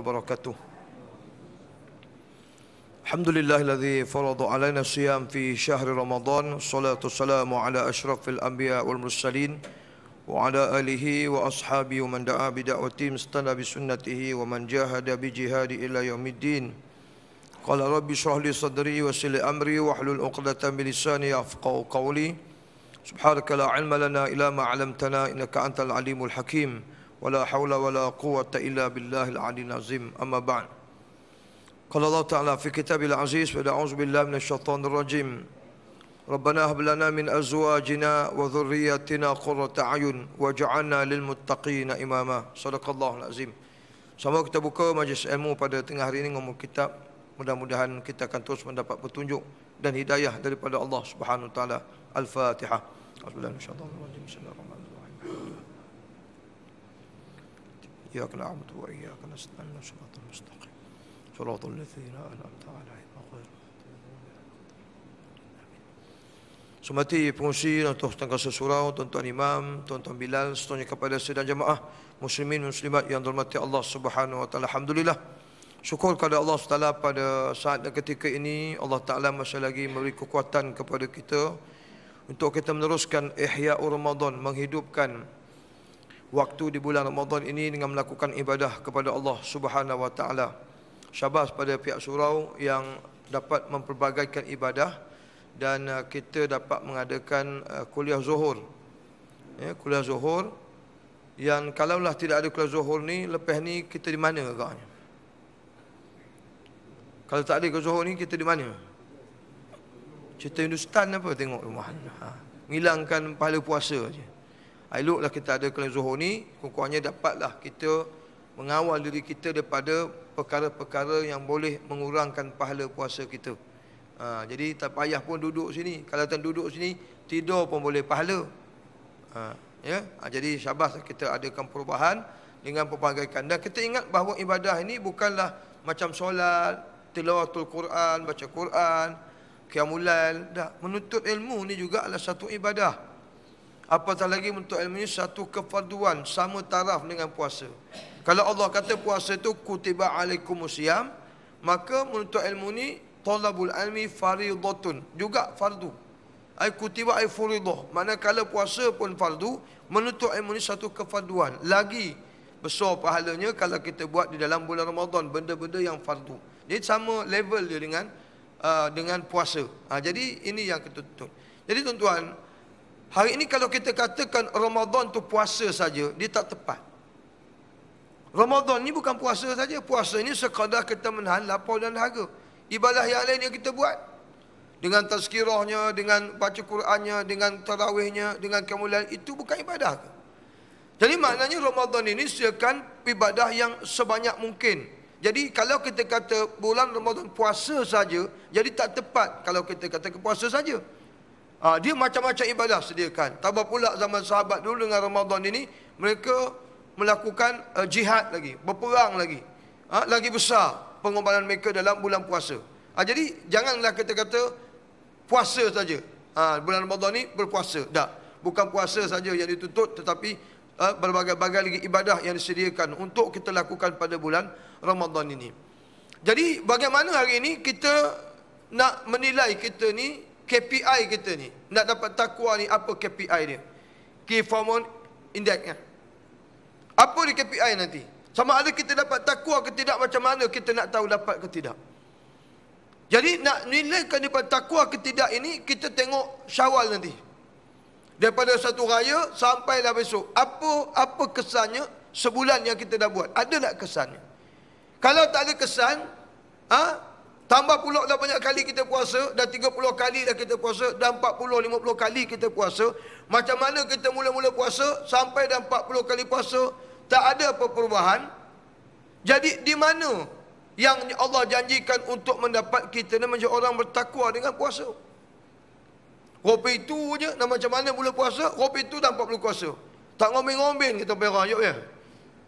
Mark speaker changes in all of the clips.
Speaker 1: وبركاته الحمد لله الذي فرض علينا الصيام في شهر رمضان الصلاة والسلام على أشرف الأنبياء والمرسلين وعلى آله وأصحابه ومن دعا بدعوته مستنى بسنته ومن جاهد بجهاد إلى يوم الدين قال ربي اشرح لي صدري وسل أمري واحلل عقدة من لساني قولي سبحانك لا علم لنا إلا ما علمتنا إنك أنت العليم الحكيم ولا حول ولا قوة إلا بالله العلي العظيم Allah Taala, قال الله تعالى في كتاب العزيز ونعوذ بالله من الشيطان الرجيم ربنا min لنا من أزواجنا وذرياتنا قرة أعين واجعلنا للمتقين imama. صدق الله Azim. Semoga kita buka majlis ilmu pada tengah hari ini ngomong kitab. Mudah-mudahan kita akan terus mendapat petunjuk dan hidayah daripada Allah Subhanahu Wa Taala. Al-Fatihah. Alhamdulillah. Bismillahirrahmanirrahim. إياك نعبد وإياك نستعين صراط المستقيم صراط الذين أنعمت عليهم غير Semati pengungsi dan tuan-tuan kasih surau, tuan-tuan imam, tuan-tuan bilal, setuanya kepada saya dan jemaah muslimin muslimat yang dihormati Allah subhanahu wa ta'ala. Alhamdulillah. Syukur kepada Allah ta'ala pada saat dan ketika ini Allah ta'ala masih lagi memberi kekuatan kepada kita untuk kita meneruskan Ihya'ur Ramadan, menghidupkan waktu di bulan Ramadan ini dengan melakukan ibadah kepada Allah Subhanahu wa taala. Syabas pada pihak surau yang dapat memperbagaikan ibadah dan uh, kita dapat mengadakan uh, kuliah zuhur. Ya, kuliah zuhur yang kalaulah tidak ada kuliah zuhur ni lepas ni kita di mana agaknya? Kalau tak ada kuliah zuhur ni kita di mana? Cerita Hindustan apa tengok rumah. Ha. Ngilangkan pahala puasa je. Eloklah kita ada kelas zuhur ni, kurang-kurangnya dapatlah kita mengawal diri kita daripada perkara-perkara yang boleh mengurangkan pahala puasa kita. Ha, jadi tak payah pun duduk sini. Kalau tak duduk sini, tidur pun boleh pahala. Ha, ya? ha, jadi syabas kita adakan perubahan dengan pelbagai Dan Kita ingat bahawa ibadah ini bukanlah macam solat, tilawatul Quran, baca Quran, kiamulal. Tak. Menuntut ilmu ni juga adalah satu Ibadah. Apatah lagi untuk ilmu ini satu kefaduan sama taraf dengan puasa. Kalau Allah kata puasa itu kutiba alaikum usiyam, maka untuk ilmu ini talabul ilmi faridotun. Juga fardu. Ay kutiba ay furidoh. kalau puasa pun fardu, menuntut ilmu ini satu kefaduan. Lagi besar pahalanya kalau kita buat di dalam bulan Ramadan benda-benda yang fardu. Jadi sama level dia dengan uh, dengan puasa. Ha, jadi ini yang kita tuntut. Jadi tuan-tuan, Hari ini kalau kita katakan Ramadan tu puasa saja, dia tak tepat. Ramadan ni bukan puasa saja, puasa ni sekadar kita menahan lapar dan haga. Ibadah yang lain yang kita buat dengan tazkirahnya, dengan baca Qurannya, dengan tarawihnya, dengan kemuliaan itu bukan ibadah Jadi maknanya Ramadan ini siakan ibadah yang sebanyak mungkin. Jadi kalau kita kata bulan Ramadan puasa saja, jadi tak tepat kalau kita kata puasa saja. Ha, dia macam-macam ibadah sediakan. Tambah pula zaman sahabat dulu dengan Ramadan ini, mereka melakukan uh, jihad lagi, berperang lagi. Ha, lagi besar pengorbanan mereka dalam bulan puasa. Ha, jadi janganlah kita kata puasa saja. Ha, bulan Ramadan ini berpuasa. Tak. Bukan puasa saja yang dituntut tetapi uh, berbagai-bagai lagi ibadah yang disediakan untuk kita lakukan pada bulan Ramadan ini. Jadi bagaimana hari ini kita nak menilai kita ni KPI kita ni nak dapat takwa ni apa KPI dia? Key performance index ya. Apa dia KPI nanti? Sama ada kita dapat takwa ke tidak macam mana kita nak tahu dapat ke tidak. Jadi nak nilaikan daripada takwa ke tidak ini kita tengok Syawal nanti. Daripada satu raya sampailah besok. Apa apa kesannya sebulan yang kita dah buat? Ada tak kesannya? Kalau tak ada kesan, ha? Tambah pula dah banyak kali kita puasa, dah 30 kali dah kita puasa, dah 40 50 kali kita puasa. Macam mana kita mula-mula puasa sampai dah 40 kali puasa, tak ada apa perubahan. Jadi di mana yang Allah janjikan untuk mendapat kita ni macam orang bertakwa dengan puasa? Kopi itu je, dan macam mana mula puasa? Kopi itu dah 40 puasa. Tak ngomong-ngomong kita perah, yuk ya.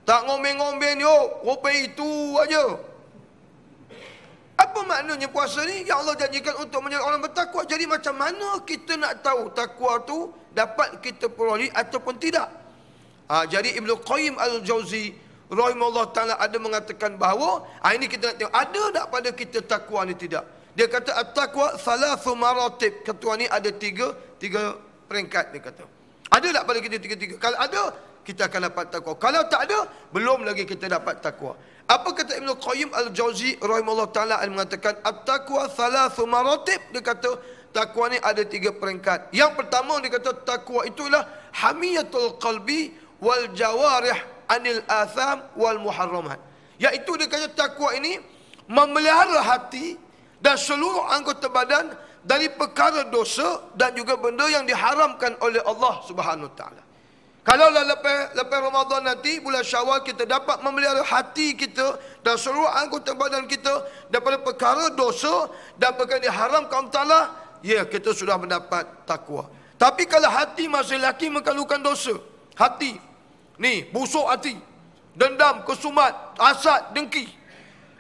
Speaker 1: Tak ngomong-ngomong, yuk. Kopi itu aja. Apa maknanya puasa ni? Ya Allah janjikan untuk menjadi orang bertakwa. Jadi macam mana kita nak tahu takwa tu dapat kita peroleh ataupun tidak? Ha, jadi Ibn Qayyim Al-Jawzi Rahimullah Ta'ala ada mengatakan bahawa ha, Ini kita nak tengok Ada tak pada kita takwa ni tidak Dia kata At-taqwa salafu maratib Ketua ni ada tiga Tiga peringkat dia kata Ada tak pada kita tiga-tiga Kalau ada Kita akan dapat takwa Kalau tak ada Belum lagi kita dapat takwa apa kata Ibn Qayyim Al-Jawzi rahimahullah ta'ala yang mengatakan At-taqwa thalathu maratib Dia kata takwa ni ada tiga peringkat Yang pertama dia kata takwa itulah Hamiyatul qalbi wal jawarih anil atham wal muharramat Iaitu dia kata takwa ini Memelihara hati dan seluruh anggota badan Dari perkara dosa dan juga benda yang diharamkan oleh Allah subhanahu wa ta'ala kalau lepas, lepas Ramadan nanti, bulan syawal kita dapat memelihara hati kita dan seluruh anggota badan kita daripada perkara dosa dan perkara yang haram Allah Ta'ala, ya kita sudah mendapat takwa. Tapi kalau hati masih laki mengkalukan dosa, hati, ni busuk hati, dendam, kesumat, asat, dengki,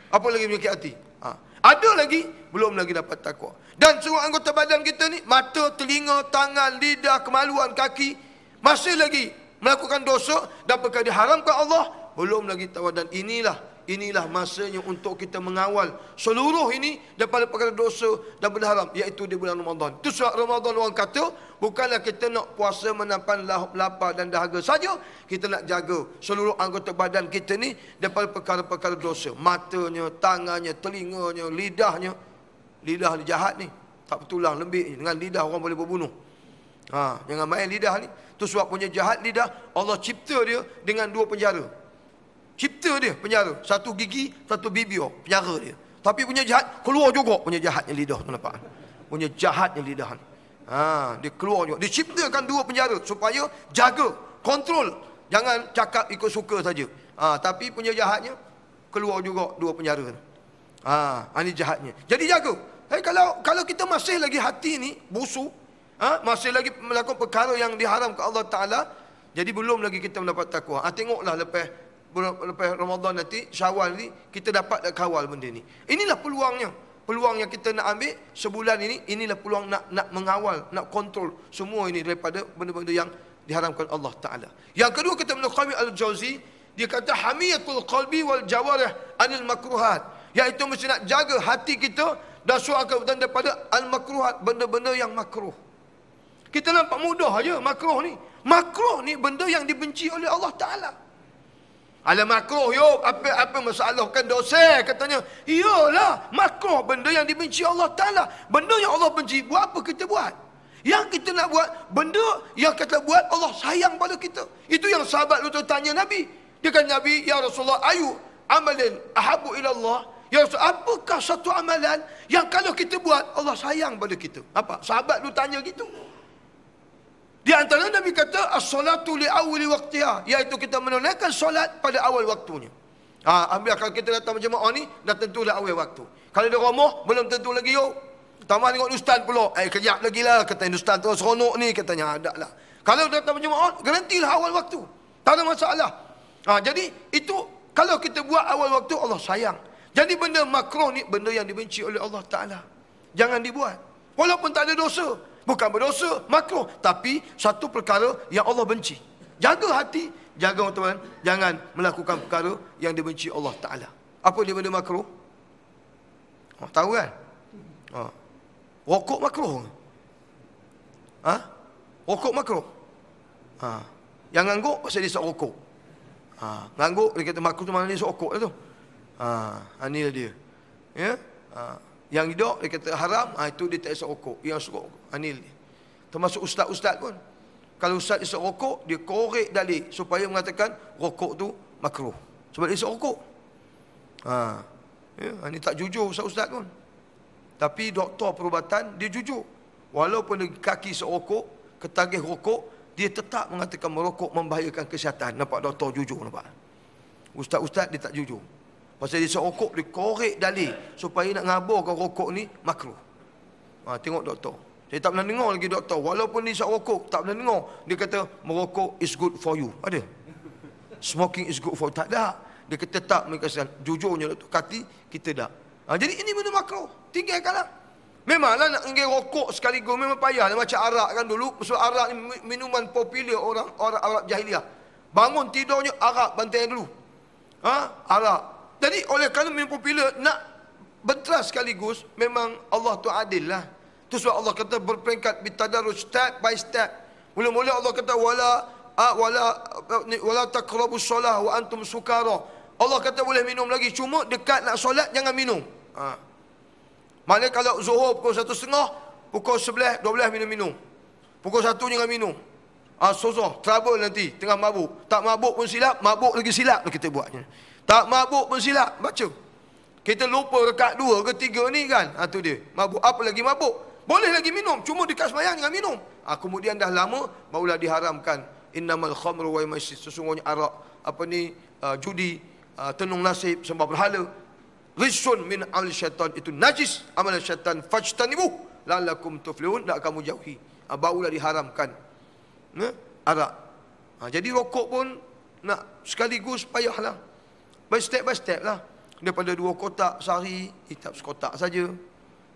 Speaker 1: apa lagi penyakit hati? Ha. Ada lagi, belum lagi dapat takwa. Dan seluruh anggota badan kita ni, mata, telinga, tangan, lidah, kemaluan, kaki, masih lagi melakukan dosa dapatkah diharamkan Allah belum lagi tahu dan inilah inilah masanya untuk kita mengawal seluruh ini daripada perkara dosa dan berharam iaitu di bulan Ramadan itu sebab Ramadan orang kata bukannya kita nak puasa menampan lah-, lapar dan dahaga saja kita nak jaga seluruh anggota badan kita ni daripada perkara-perkara dosa matanya tangannya telinganya lidahnya lidah jahat ni tak bertulang lembik dengan lidah orang boleh berbunuh Ha, jangan main lidah ni. Tu sebab punya jahat lidah. Allah cipta dia dengan dua penjara. Cipta dia penjara. Satu gigi, satu bibir. Oh, penjara dia. Tapi punya jahat, keluar juga punya jahatnya lidah. Tu nampak? Punya jahatnya lidah ni. Ha, dia keluar juga. dia Diciptakan dua penjara supaya jaga, kontrol. Jangan cakap ikut suka saja. Ha, tapi punya jahatnya, keluar juga dua penjara. Ha, ini ha, jahatnya. Jadi jaga. Hey, eh, kalau kalau kita masih lagi hati ni busuk, Ha? Masih lagi melakukan perkara yang diharam ke Allah Ta'ala. Jadi belum lagi kita mendapat takwa. Ha, tengoklah lepas lepas Ramadan nanti, syawal ni, kita dapat kawal benda ni. Inilah peluangnya. Peluang yang kita nak ambil sebulan ini, inilah peluang nak nak mengawal, nak kontrol semua ini daripada benda-benda yang diharamkan Allah Ta'ala. Yang kedua kita Ibn Qawi Al-Jawzi, dia kata, Hamiyatul qalbi wal jawarih anil makruhat. Iaitu mesti nak jaga hati kita dan suara kebetulan daripada al-makruhat, benda-benda yang makruh. Kita nampak mudah aja makruh ni. Makruh ni benda yang dibenci oleh Allah Ta'ala. Ala makruh yo apa apa masalah kan dosa katanya. Iyalah makruh benda yang dibenci Allah Taala. Benda yang Allah benci buat apa kita buat? Yang kita nak buat benda yang kata buat Allah sayang pada kita. Itu yang sahabat lu tanya Nabi. Dia kata Nabi ya Rasulullah ayu amalan ahabu ila Allah. Ya Rasul, apakah satu amalan yang kalau kita buat Allah sayang pada kita? Apa? Sahabat lu tanya gitu. Di antara Nabi kata as-salatu li awwali iaitu kita menunaikan solat pada awal waktunya. Ha, ambil kalau kita datang berjemaah ni dah tentulah awal waktu. Kalau dia romoh belum tentu lagi yo. Tambah tengok ustaz pula. Eh kejap lagi lah kata ustaz tu seronok ni katanya ada ha, lah. Kalau datang berjemaah garantilah awal waktu. Tak ada masalah. Ha, jadi itu kalau kita buat awal waktu Allah sayang. Jadi benda makruh ni benda yang dibenci oleh Allah Taala. Jangan dibuat. Walaupun tak ada dosa, Bukan berdosa, makruh. Tapi satu perkara yang Allah benci. Jaga hati, jaga teman-teman. Jangan melakukan perkara yang dibenci Allah Ta'ala. Apa dia benda makruh? Oh, tahu kan? Oh. Rokok makruh. Ha? Rokok makruh. Ha. Yang ngangguk, pasal dia sok rokok. Ha. Ngangguk, dia kata makruh tu mana dia sok rokok lah tu. Ha. Ini ha, lah dia. Ya? Yeah? Ha yang hidup dia kata haram ha, itu dia tak esok rokok yang suruh ah, anil termasuk ustaz-ustaz pun kalau ustaz esok rokok dia korek dalil supaya mengatakan rokok tu makruh sebab dia esok rokok ha ya ini tak jujur ustaz-ustaz pun tapi doktor perubatan dia jujur walaupun dia kaki esok rokok ketagih rokok dia tetap mengatakan merokok membahayakan kesihatan nampak doktor jujur nampak ustaz-ustaz dia tak jujur Pasal dia serokok, dia korek dalih. Supaya nak ngaburkan rokok ni, makruh. Ha, tengok doktor. Saya tak pernah dengar lagi doktor. Walaupun dia serokok, tak pernah dengar. Dia kata, merokok is good for you. Ada? Smoking is good for you. Tak ada. Dia kata, tak. Mereka kata, jujurnya doktor. Kati, kita tak. Ha, jadi ini benda makruh. Tinggalkanlah. Memanglah nak ngeri rokok sekaligus memang payah. Lah macam arak kan dulu. Sebab arak ni minuman popular orang, orang Arab jahiliah. Bangun tidurnya arak bantai dulu. Ha? Arak. Jadi oleh kerana memang popular nak bentera sekaligus memang Allah tu adil lah. Itu sebab Allah kata berperingkat bitadarus step by step. Mula-mula Allah kata wala uh, wala uh, wala taqrabu solah wa antum sukara. Allah kata boleh minum lagi cuma dekat nak solat jangan minum. Ha. Maknanya kalau zuhur pukul 1.30, pukul 11, 12 minum-minum. Pukul 1 jangan minum. Ah ha, susah, trouble nanti tengah mabuk. Tak mabuk pun silap, mabuk lagi silap lah kita buatnya. Tak mabuk pun silap, baca. Kita lupa rekat dua ke tiga ni kan. Ha, tu dia. Mabuk. Apa lagi mabuk? Boleh lagi minum. Cuma dekat semayang jangan minum. Ha, kemudian dah lama, barulah diharamkan. Innamal khamru wa masjid. Sesungguhnya arak. Apa ni? Uh, judi. Uh, tenung nasib. Sembah berhala. Rishun min amal syaitan. Itu najis. Amal syaitan. Fajtan ibu. Lalakum tuflihun. nak kamu jauhi. Ha, barulah diharamkan. Ha? Arak. Ha, jadi rokok pun nak sekaligus payahlah by step by step lah daripada dua kotak sehari hitap sekotak saja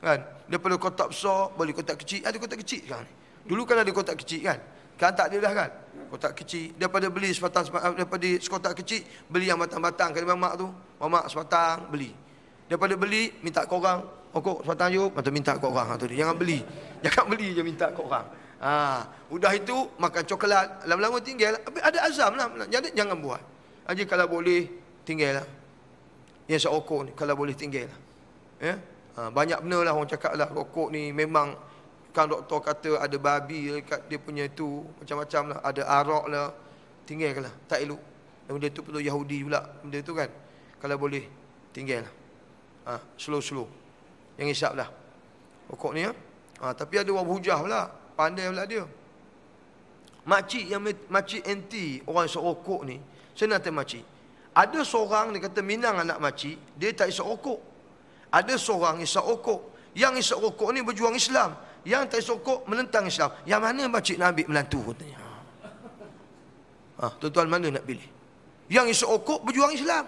Speaker 1: kan daripada kotak besar boleh kotak kecil ada kotak kecil kan dulu kan ada kotak kecil kan kan tak ada dah kan kotak kecil daripada beli sepatang eh, daripada sekotak kecil beli yang batang-batang kan mamak tu mamak sepatang beli daripada beli minta kau orang pokok oh, sepatang yuk atau minta kau orang tu jangan beli jangan beli je minta kau orang ha udah itu makan coklat lama-lama tinggal ada azam lah jangan, jangan buat aja kalau boleh tinggallah. Yang serokok ni kalau boleh tinggallah. Ya. Ha, banyak benda lah orang cakap lah rokok ni memang kan doktor kata ada babi lah dekat dia punya tu macam-macam lah ada arak lah tinggalkan lah tak elok benda tu perlu Yahudi pula benda tu kan kalau boleh tinggal lah ha, slow-slow yang isap lah rokok ni ya. ha, tapi ada orang hujah pula pandai pula dia makcik yang makcik anti orang serokok ni saya nak tanya makcik ada seorang dia kata minang anak makcik Dia tak isap rokok Ada seorang isap rokok Yang isap rokok ni berjuang Islam Yang tak isap rokok menentang Islam Yang mana makcik nak ambil menantu katanya ah, Tuan-tuan mana nak pilih Yang isap rokok berjuang Islam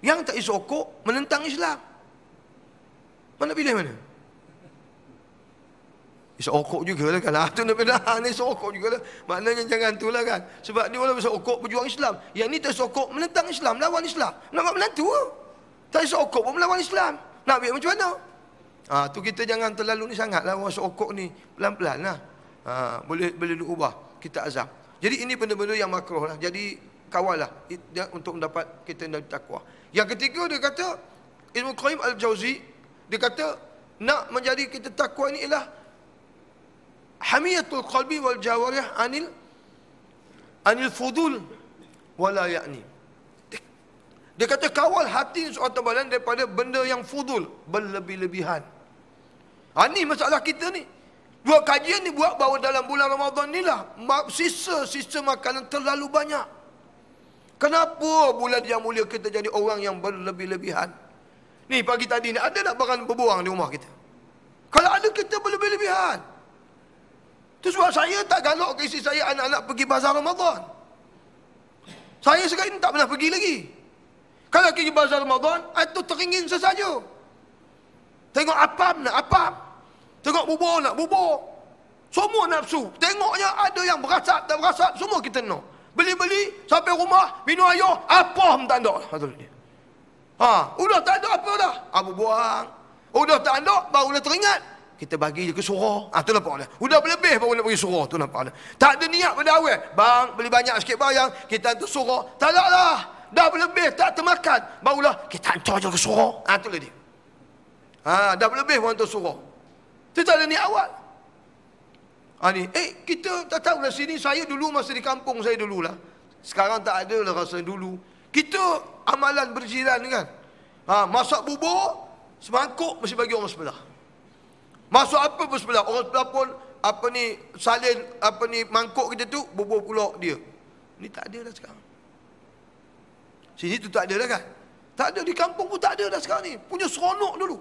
Speaker 1: Yang tak isap rokok menentang Islam Mana pilih mana Sokok juga lah kan. Itu Nabi Dah ni sokok juga lah. Maknanya jangan tu lah kan. Sebab dia walaupun sokok berjuang Islam. Yang ni tersokok menentang Islam. Lawan Islam. Nampak menantu. Tak sokok pun melawan Islam. Nak ambil macam mana? Ha, tu kita jangan terlalu ni sangat lah. Orang sokok ni pelan-pelan lah. Ha, boleh boleh diubah. Kita azam. Jadi ini benda-benda yang makruh lah. Jadi kawal lah. Untuk mendapat kita yang takwa. Yang ketiga dia kata. Ibn Qayyim al-Jawzi. Dia kata. Nak menjadi kita takwa ni ialah hamiyatul qalbi wal jawarih anil anil fudul wala yakni dia kata kawal hati seorang tabadan daripada benda yang fudul berlebih-lebihan ha, ini masalah kita ni dua kajian ni buat bahawa dalam bulan Ramadan ni lah sisa-sisa makanan terlalu banyak kenapa bulan yang mulia kita jadi orang yang berlebih-lebihan ni pagi tadi ni ada tak barang berbuang di rumah kita kalau ada kita berlebih-lebihan itu sebab saya tak galak ke isteri saya anak-anak pergi bazar Ramadan. Saya sekarang tak pernah pergi lagi. Kalau pergi bazar Ramadan, itu teringin sesaja. Tengok apam nak apam. Tengok bubur nak bubur. Semua nafsu. Tengoknya ada yang berasap, tak berasap. Semua kita nak. Beli-beli, sampai rumah, minum air. Apa pun tak ada. Ha, sudah tak ada apa dah. Abu buang. Sudah tak ada, barulah teringat kita bagi je ke surah. Ah tu nampak dah. Udah berlebih baru nak bagi surah tu nampak dah. Tak ada niat pada awal. Bang beli banyak sikit bayang, kita hantar surah. Tak ada lah. Dah berlebih tak termakan. Barulah kita hantar je ke surah. Ah tu lah dia. Ha, dah berlebih pun hantar surah. Tu tak ada niat awal. Ah, ha, ni. Eh, kita tak tahu lah sini. Saya dulu masa di kampung saya dulu lah. Sekarang tak ada lah rasa dulu. Kita amalan berjiran kan. Ha, masak bubur, semangkuk mesti bagi orang sebelah. Masuk apa pun sebelah. Orang sebelah pun apa ni salin apa ni mangkuk kita tu bubuh pula dia. Ni tak ada dah sekarang. Sini tu tak ada dah kan? Tak ada di kampung pun tak ada dah sekarang ni. Punya seronok dulu.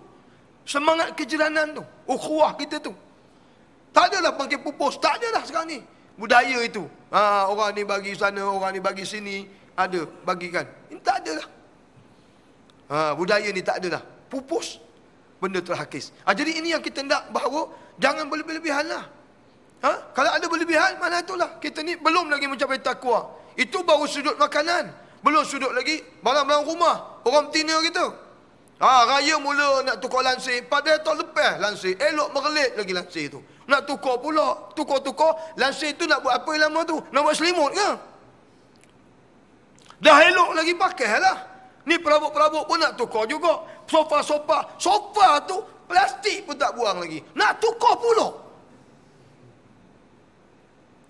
Speaker 1: Semangat kejiranan tu. Ukhuah kita tu. Tak ada lah panggil pupus. Tak ada dah sekarang ni. Budaya itu. Ha, orang ni bagi sana, orang ni bagi sini. Ada bagikan. Ini tak ada dah. Ha, budaya ni tak ada dah. Pupus benda terhakis. Ha, ah, jadi ini yang kita nak bahawa jangan berlebih-lebihan lah. Ha? Kalau ada berlebihan, mana itulah. Kita ni belum lagi mencapai takwa. Itu baru sudut makanan. Belum sudut lagi barang-barang rumah. Orang tina kita. Ha, raya mula nak tukar lansir. Padahal tak lepas lansir. Elok merelit lagi lansir tu. Nak tukar pula. Tukar-tukar. Lansir tu nak buat apa yang lama tu? Nak buat selimut ke? Dah elok lagi pakai lah. Ni perabot-perabot pun nak tukar juga. Sofa-sofa. Sofa tu plastik pun tak buang lagi. Nak tukar pula.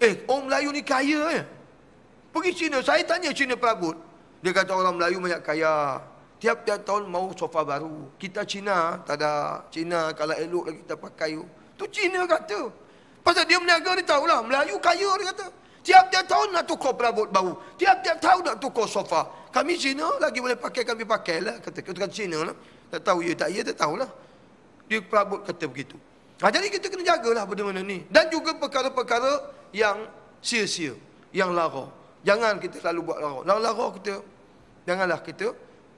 Speaker 1: Eh, orang Melayu ni kaya Eh? Pergi Cina, saya tanya Cina perabot. Dia kata orang Melayu banyak kaya. Tiap-tiap tahun mau sofa baru. Kita Cina, tak ada. Cina kalau elok lagi kita pakai. Tu Cina kata. Pasal dia meniaga ni tahulah. Melayu kaya dia kata. Tiap-tiap tahun nak tukar perabot baru. Tiap-tiap tahun nak tukar sofa. Kami Cina lagi boleh pakai kami pakai lah. Kata kita Cina lah. Tak tahu ya tak ya tak tahulah. Dia pelabut kata begitu. Ha, jadi kita kena jagalah benda-benda ni. Dan juga perkara-perkara yang sia-sia. Yang lara. Jangan kita selalu buat lara. Lara-lara kita. Janganlah kita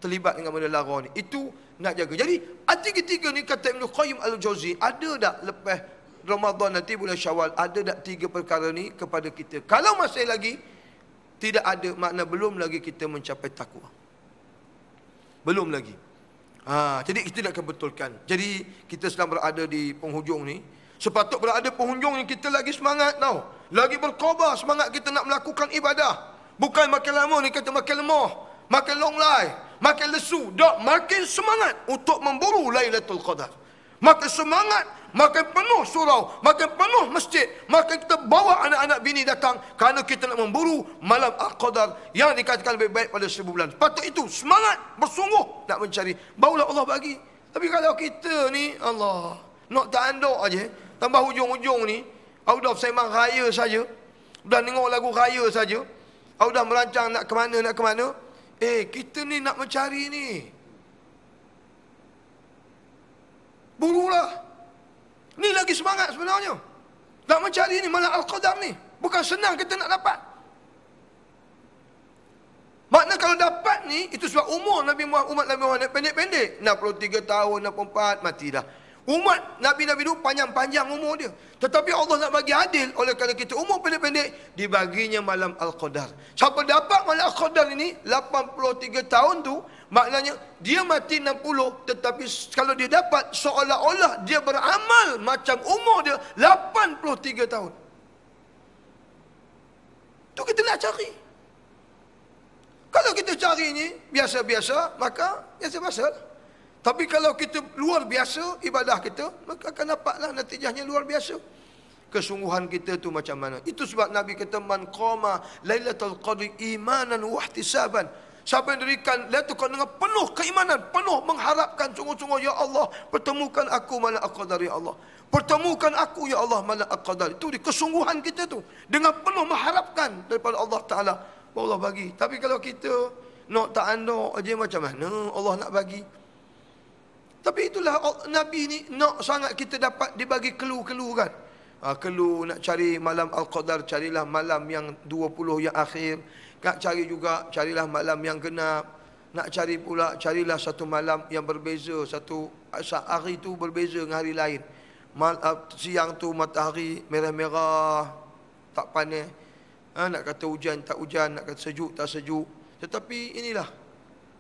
Speaker 1: terlibat dengan benda lara ni. Itu nak jaga. Jadi arti ketiga ni kata Ibn Qayyim Al-Jawzi. Ada tak lepas Ramadan nanti bulan syawal. Ada tak tiga perkara ni kepada kita. Kalau masih lagi tidak ada makna belum lagi kita mencapai takwa. Belum lagi. Ha, jadi kita nak kebetulkan. Jadi kita sedang berada di penghujung ni. Sepatut berada penghujung yang kita lagi semangat tau. Lagi berkobar semangat kita nak melakukan ibadah. Bukan makin lama ni kata makin lemah. Makin long lie. Makin lesu. Dok makin semangat untuk memburu Lailatul Qadar. Makin semangat makin penuh surau, makin penuh masjid, makin kita bawa anak-anak bini datang kerana kita nak memburu malam al-qadar yang dikatakan lebih baik pada seribu bulan. Patut itu semangat bersungguh nak mencari. Barulah Allah bagi. Tapi kalau kita ni Allah nak tanduk aje. tambah hujung-hujung ni aku dah semang raya saja. Dah tengok lagu raya saja. Aku dah merancang nak ke mana nak ke mana. Eh kita ni nak mencari ni. semangat sebenarnya. Nak mencari ini malah Al-Qadar ni. Bukan senang kita nak dapat. Makna kalau dapat ni, itu sebab umur Nabi Muhammad, umat Nabi Muhammad pendek-pendek. 63 tahun, 64, mati dah. Umat Nabi-Nabi itu panjang-panjang umur dia. Tetapi Allah nak bagi adil oleh kerana kita umur pendek-pendek, dibaginya malam Al-Qadar. Siapa dapat malam Al-Qadar ini, 83 tahun tu, maknanya dia mati 60, tetapi kalau dia dapat, seolah-olah dia beramal macam umur dia 83 tahun. Itu kita nak cari. Kalau kita cari ini, biasa-biasa, maka biasa-biasa lah. Tapi kalau kita luar biasa ibadah kita, maka akan dapatlah natijahnya luar biasa. Kesungguhan kita tu macam mana? Itu sebab Nabi kata man qama lailatul qadri imanan wa ihtisaban. Siapa yang dirikan lailatul qadri dengan penuh keimanan, penuh mengharapkan sungguh-sungguh ya Allah, pertemukan aku mana aku dari ya Allah. Pertemukan aku ya Allah mana aku dari Itu di kesungguhan kita tu dengan penuh mengharapkan daripada Allah Taala. Allah bagi. Tapi kalau kita nak tak anda aje macam mana Allah nak bagi? Tapi itulah oh, Nabi ni nak sangat kita dapat dibagi keluh-keluh kan. Ha, ah, keluh nak cari malam Al-Qadar, carilah malam yang 20 yang akhir. Nak cari juga, carilah malam yang genap. Nak cari pula, carilah satu malam yang berbeza. Satu hari tu berbeza dengan hari lain. Mal, ah, siang tu matahari merah-merah, tak panas. Ha, nak kata hujan tak hujan, nak kata sejuk tak sejuk. Tetapi inilah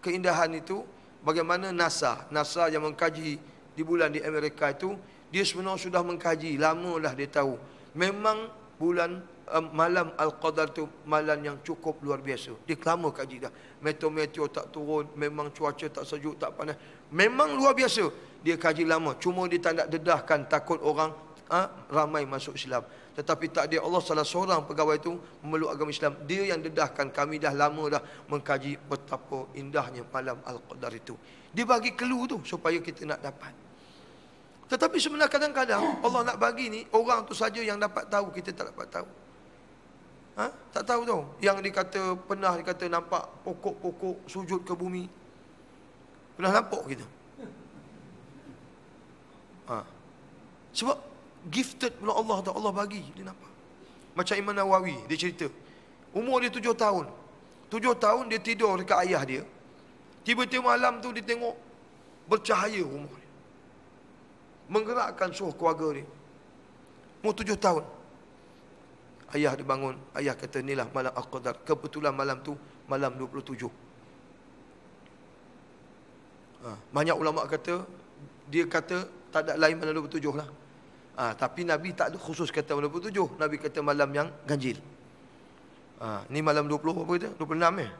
Speaker 1: keindahan itu bagaimana NASA, NASA yang mengkaji di bulan di Amerika itu, dia sebenarnya sudah mengkaji, lamalah dia tahu. Memang bulan um, malam Al-Qadar tu malam yang cukup luar biasa. Dia lama kaji dah. Meteor-meteor tak turun, memang cuaca tak sejuk, tak panas. Memang luar biasa. Dia kaji lama. Cuma dia tak nak dedahkan takut orang ha, ramai masuk Islam. Tetapi tak dia Allah salah seorang pegawai itu memeluk agama Islam. Dia yang dedahkan kami dah lama dah mengkaji betapa indahnya malam Al-Qadar itu. Dia bagi clue tu supaya kita nak dapat. Tetapi sebenarnya kadang-kadang Allah nak bagi ni orang tu saja yang dapat tahu kita tak dapat tahu. Ha? Tak tahu tu. Yang dikata pernah dikata nampak pokok-pokok sujud ke bumi. Pernah nampak kita. Ha. Sebab gifted oleh Allah dah Allah bagi dia nampak macam Imam Nawawi dia cerita umur dia tujuh tahun tujuh tahun dia tidur dekat ayah dia tiba-tiba malam tu dia tengok bercahaya rumah dia menggerakkan suruh keluarga dia umur tujuh tahun ayah dia bangun ayah kata inilah malam Al-Qadar kebetulan malam tu malam 27 ha, banyak ulama kata dia kata tak ada lain malam 27 lah Ha, tapi Nabi tak ada khusus kata malam 27. Nabi kata malam yang ganjil. Ha, ni malam 20 apa kita? 26 ya? Eh?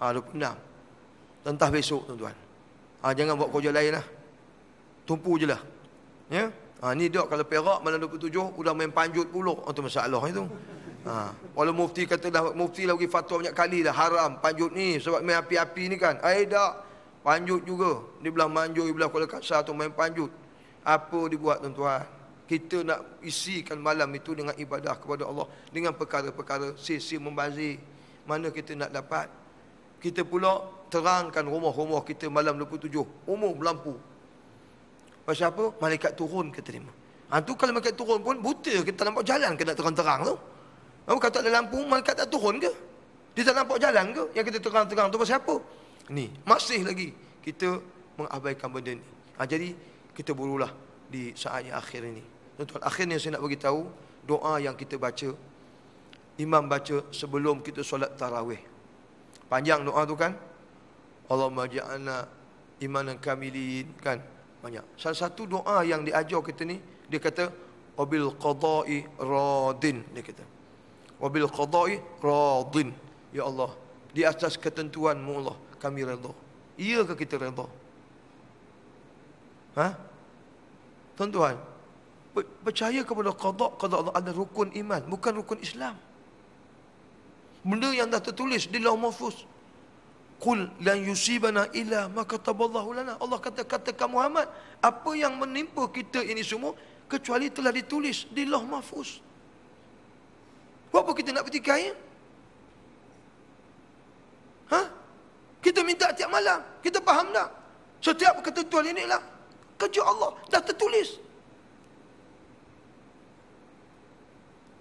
Speaker 1: Ha, 26. Tentah besok tuan-tuan. Ha, jangan buat kerja lain lah. Tumpu je lah. Ya? Ha, ni dia kalau perak malam 27, udah main panjut pula. Itu oh, masalah itu. Ha, walau mufti kata dah, mufti lah bagi fatwa banyak kali dah haram panjut ni. Sebab main api-api ni kan. Eh tak, panjut juga. Di belah manjur, di belah kuala kasar tu main panjut. Apa dibuat tuan-tuan? kita nak isikan malam itu dengan ibadah kepada Allah dengan perkara-perkara sisi membazir mana kita nak dapat kita pula terangkan rumah-rumah kita malam 27 umum lampu pasal apa malaikat turun ke terima ha, tu kalau malaikat turun pun buta kita tak nampak jalan ke nak terang-terang tu kalau kata ada lampu malaikat tak turun ke dia tak nampak jalan ke yang kita terang-terang tu pasal apa ni masih lagi kita mengabaikan benda ni ha, jadi kita burulah di saat yang akhir ini Tuan-tuan, akhirnya saya nak bagi tahu doa yang kita baca. Imam baca sebelum kita solat tarawih. Panjang doa tu kan? Allah Allahumma ja'alna imanan kamilin kan? Banyak. Salah satu doa yang diajar kita ni, dia kata, Wabil qada'i radin. Dia kata. Wabil qada'i radin. Ya Allah. Di atas ketentuanmu Allah. Kami redha. Iyakah kita redha? Ha? Tuan-tuan, percaya kepada qada qada Allah ada rukun iman bukan rukun Islam benda yang dah tertulis di lauh mahfuz qul lan yusibana illa ma kataballahu lana Allah kata kata kamu Muhammad apa yang menimpa kita ini semua kecuali telah ditulis di lauh mahfuz buat apa kita nak bertikai ha kita minta tiap malam kita faham tak setiap ketentuan ini lah, kerja Allah dah tertulis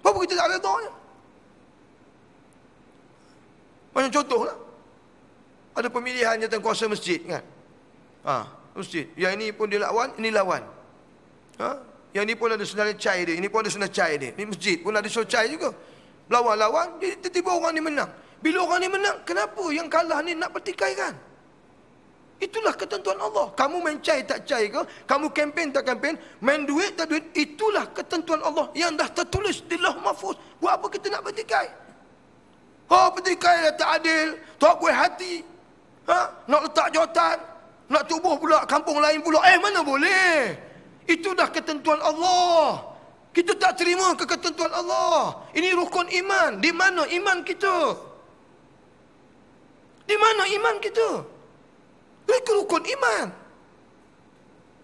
Speaker 1: Kenapa kita tak reda ni? Macam contoh lah. Ada pemilihan jatuh kuasa masjid kan? Ha, masjid. Yang ini pun dia lawan, ini lawan. Ha? Yang ini pun ada senarai cair dia. Ini pun ada senarai cair dia. Ini masjid pun ada senarai cair juga. Lawan-lawan, tiba-tiba orang ni menang. Bila orang ni menang, kenapa yang kalah ni nak pertikaikan? kan? Itulah ketentuan Allah. Kamu main cair tak cair ke? Kamu kempen tak kempen? Main duit tak duit? Itulah ketentuan Allah yang dah tertulis di lauh mahfuz. Buat apa kita nak bertikai? Ha, bertikai dah tak adil. Tak buat hati. Ha? Nak letak jawatan. Nak tubuh pula kampung lain pula. Eh, mana boleh? Itu dah ketentuan Allah. Kita tak terima ke ketentuan Allah. Ini rukun iman. Di mana iman kita? Di mana iman kita? Itu rukun iman.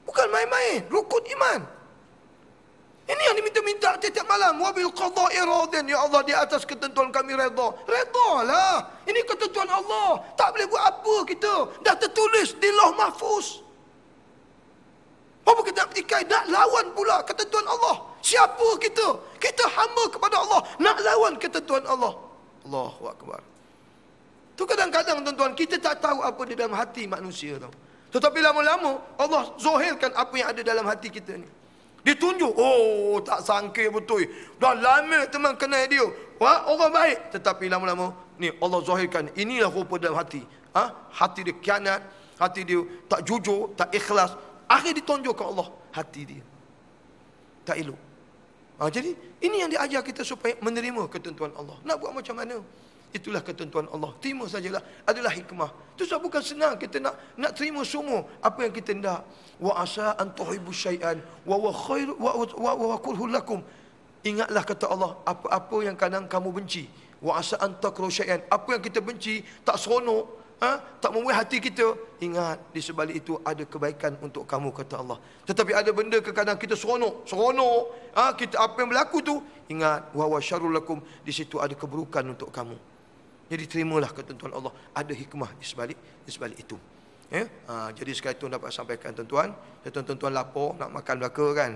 Speaker 1: Bukan main-main, rukun iman. Ini yang diminta-minta setiap malam. Wa bil qada'i radin ya Allah di atas ketentuan kami redha. lah. Ini ketentuan Allah. Tak boleh buat apa kita. Dah tertulis di Lauh Mahfuz. Apa kita nak Nak lawan pula ketentuan Allah. Siapa kita? Kita hamba kepada Allah. Nak lawan ketentuan Allah. Allahu Akbar. Tu kadang-kadang tuan-tuan kita tak tahu apa di dalam hati manusia tau. Tetapi lama-lama Allah zahirkan apa yang ada dalam hati kita ni. Ditunjuk, oh tak sangka betul. Dah lama teman kenal dia. Wah, ha, orang baik. Tetapi lama-lama ni Allah zahirkan inilah rupa dalam hati. Ah, ha? Hati dia kianat, hati dia tak jujur, tak ikhlas. Akhir ditunjukkan Allah hati dia. Tak elok. Ha, jadi ini yang diajar kita supaya menerima ketentuan Allah. Nak buat macam mana? Itulah ketentuan Allah. Terima sajalah. Adalah hikmah. Itu sebab bukan senang kita nak nak terima semua apa yang kita hendak. Wa asa an tuhibu syai'an wa wa khair wa wa wa, kulhu lakum. Ingatlah kata Allah, apa-apa yang kadang kamu benci. Wa asa an takru syai'an. Apa yang kita benci, tak seronok, ha? tak memuai hati kita. Ingat, di sebalik itu ada kebaikan untuk kamu, kata Allah. Tetapi ada benda kadang kita seronok. Seronok. Ha? Kita, apa yang berlaku tu? Ingat, wa wa syarul lakum. Di situ ada keburukan untuk kamu. Jadi terimalah ketentuan Allah. Ada hikmah di sebalik di sebalik itu. Ya? Ha, jadi sekali itu dapat sampaikan tuan-tuan. Saya tuan-tuan lapor nak makan belaka kan.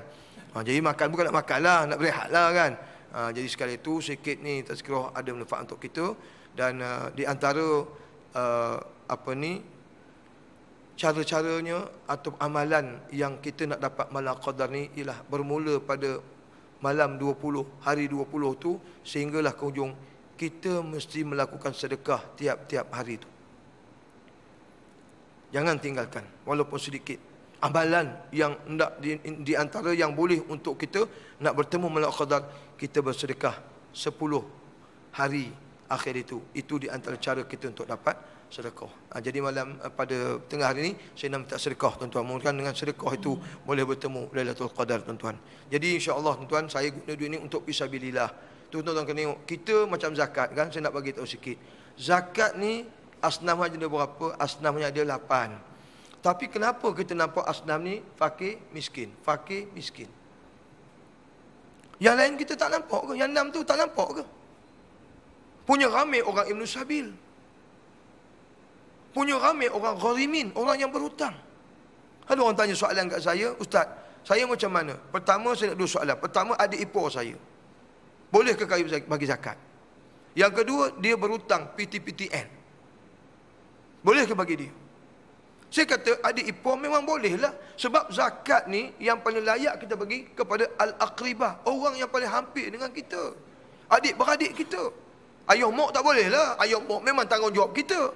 Speaker 1: Ha, jadi makan bukan nak makanlah, Nak berehatlah kan. Ha, jadi sekali itu sikit ni tazkirah ada manfaat untuk kita. Dan uh, di antara uh, apa ni cara-caranya atau amalan yang kita nak dapat malam qadar ni ialah bermula pada malam 20, hari 20 tu sehinggalah ke hujung kita mesti melakukan sedekah tiap-tiap hari itu. Jangan tinggalkan walaupun sedikit amalan yang hendak di, di antara yang boleh untuk kita nak bertemu malaikat qadar kita bersedekah 10 hari akhir itu itu di antara cara kita untuk dapat sedekah. Ha, jadi malam eh, pada tengah hari ini saya nak minta sedekah tuan-tuan. Mungkin dengan sedekah itu boleh bertemu Lailatul Qadar tuan-tuan. Jadi insya-Allah tuan-tuan saya guna duit ini untuk fisabilillah tuan-tuan kena tengok kita macam zakat kan saya nak bagi tahu sikit zakat ni asnam asnamnya ada berapa asnamnya ada lapan. tapi kenapa kita nampak asnam ni fakir miskin fakir miskin yang lain kita tak nampak ke yang enam tu tak nampak ke punya ramai orang Ibn Sabil punya ramai orang gharimin orang yang berhutang ada orang tanya soalan kat saya ustaz saya macam mana pertama saya nak dua soalan pertama ada ipo saya boleh ke kami bagi zakat? Yang kedua, dia berhutang PTPTN. boleh ke bagi dia? Saya kata adik ipar memang bolehlah. Sebab zakat ni yang paling layak kita bagi kepada al-akribah. Orang yang paling hampir dengan kita. Adik-beradik kita. Ayah mak tak bolehlah. Ayah mak memang tanggungjawab kita.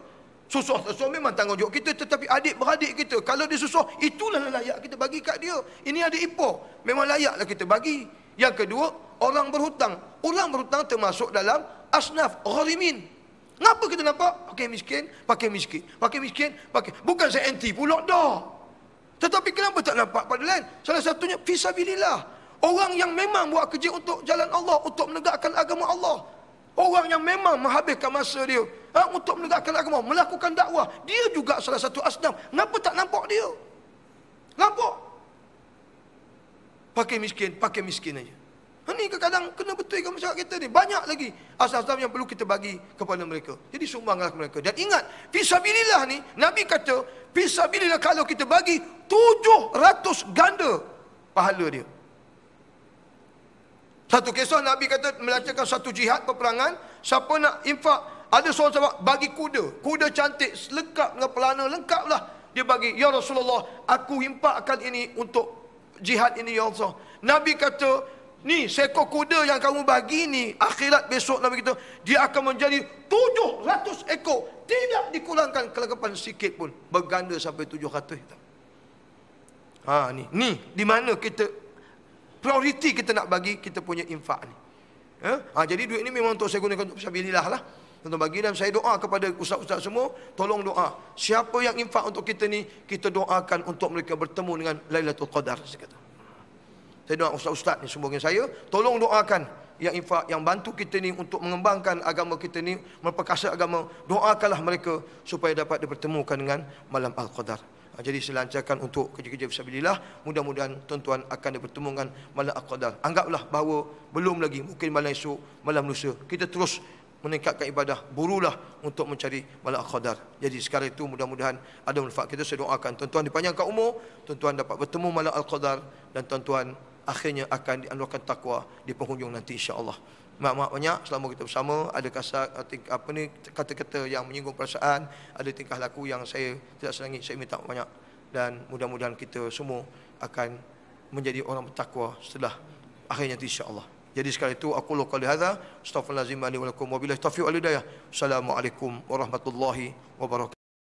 Speaker 1: Susah-susah memang tanggungjawab kita. Tetapi adik-beradik kita, kalau dia susah, itulah layak kita bagi kat dia. Ini adik ipar. Memang layaklah kita bagi. Yang kedua, orang berhutang. Orang berhutang termasuk dalam asnaf, gharimin. Kenapa kita nampak? Pakai miskin, pakai miskin. Pakai miskin, pakai. Bukan saya anti pulak dah. Tetapi kenapa tak nampak pada lain? Salah satunya, fisabilillah. Orang yang memang buat kerja untuk jalan Allah, untuk menegakkan agama Allah. Orang yang memang menghabiskan masa dia ha, untuk menegakkan agama, melakukan dakwah. Dia juga salah satu asnaf. Kenapa tak nampak dia? Nampak? pakai miskin, pakai miskin aja. Ini ha, kadang kena betul ke masyarakat kita ni. Banyak lagi asas-asas yang perlu kita bagi kepada mereka. Jadi sumbanglah ke mereka. Dan ingat, Fisabilillah ni, Nabi kata, Fisabilillah kalau kita bagi 700 ganda pahala dia. Satu kisah Nabi kata melancarkan satu jihad peperangan. Siapa nak infak? Ada seorang sahabat bagi kuda. Kuda cantik, lengkap dengan pelana, lengkaplah. Dia bagi, Ya Rasulullah, aku impakkan ini untuk jihad ini ya Allah. Nabi kata, ni seekor kuda yang kamu bagi ni, akhirat besok Nabi kata, dia akan menjadi 700 ekor. Tidak dikurangkan kelengkapan sikit pun. Berganda sampai 700 hitam. Ha ni, ni di mana kita prioriti kita nak bagi kita punya infak ni. Ha, ha jadi duit ni memang untuk saya gunakan untuk fisabilillah lah tuan bagi dan saya doa kepada ustaz-ustaz semua, tolong doa. Siapa yang infak untuk kita ni, kita doakan untuk mereka bertemu dengan Lailatul Qadar saya kata. Saya doa ustaz-ustaz ni semua dengan saya, tolong doakan yang infak yang bantu kita ni untuk mengembangkan agama kita ni, memperkasa agama, doakanlah mereka supaya dapat dipertemukan dengan malam Al-Qadar. Ha, jadi selancarkan untuk kerja-kerja fisabilillah. Mudah-mudahan tuan-tuan akan bertemu dengan malam Al-Qadar. Anggaplah bahawa belum lagi mungkin malam esok, malam lusa. Kita terus meningkatkan ibadah burulah untuk mencari bala qadar jadi sekarang itu mudah-mudahan ada manfaat kita saya doakan tuan-tuan dipanjangkan umur tuan-tuan dapat bertemu malak al qadar dan tuan-tuan akhirnya akan dianugerahkan takwa di penghujung nanti insya-Allah Mak-mak banyak selama kita bersama ada kasat eh, apa ni kata-kata yang menyinggung perasaan ada tingkah laku yang saya tidak senangi saya minta banyak dan mudah-mudahan kita semua akan menjadi orang bertakwa setelah akhirnya insya-Allah jadi sekali itu aku lu qali hadza astaghfirullah wa lakum wa billahi taufiq wal hidayah. Assalamualaikum warahmatullahi wabarakatuh.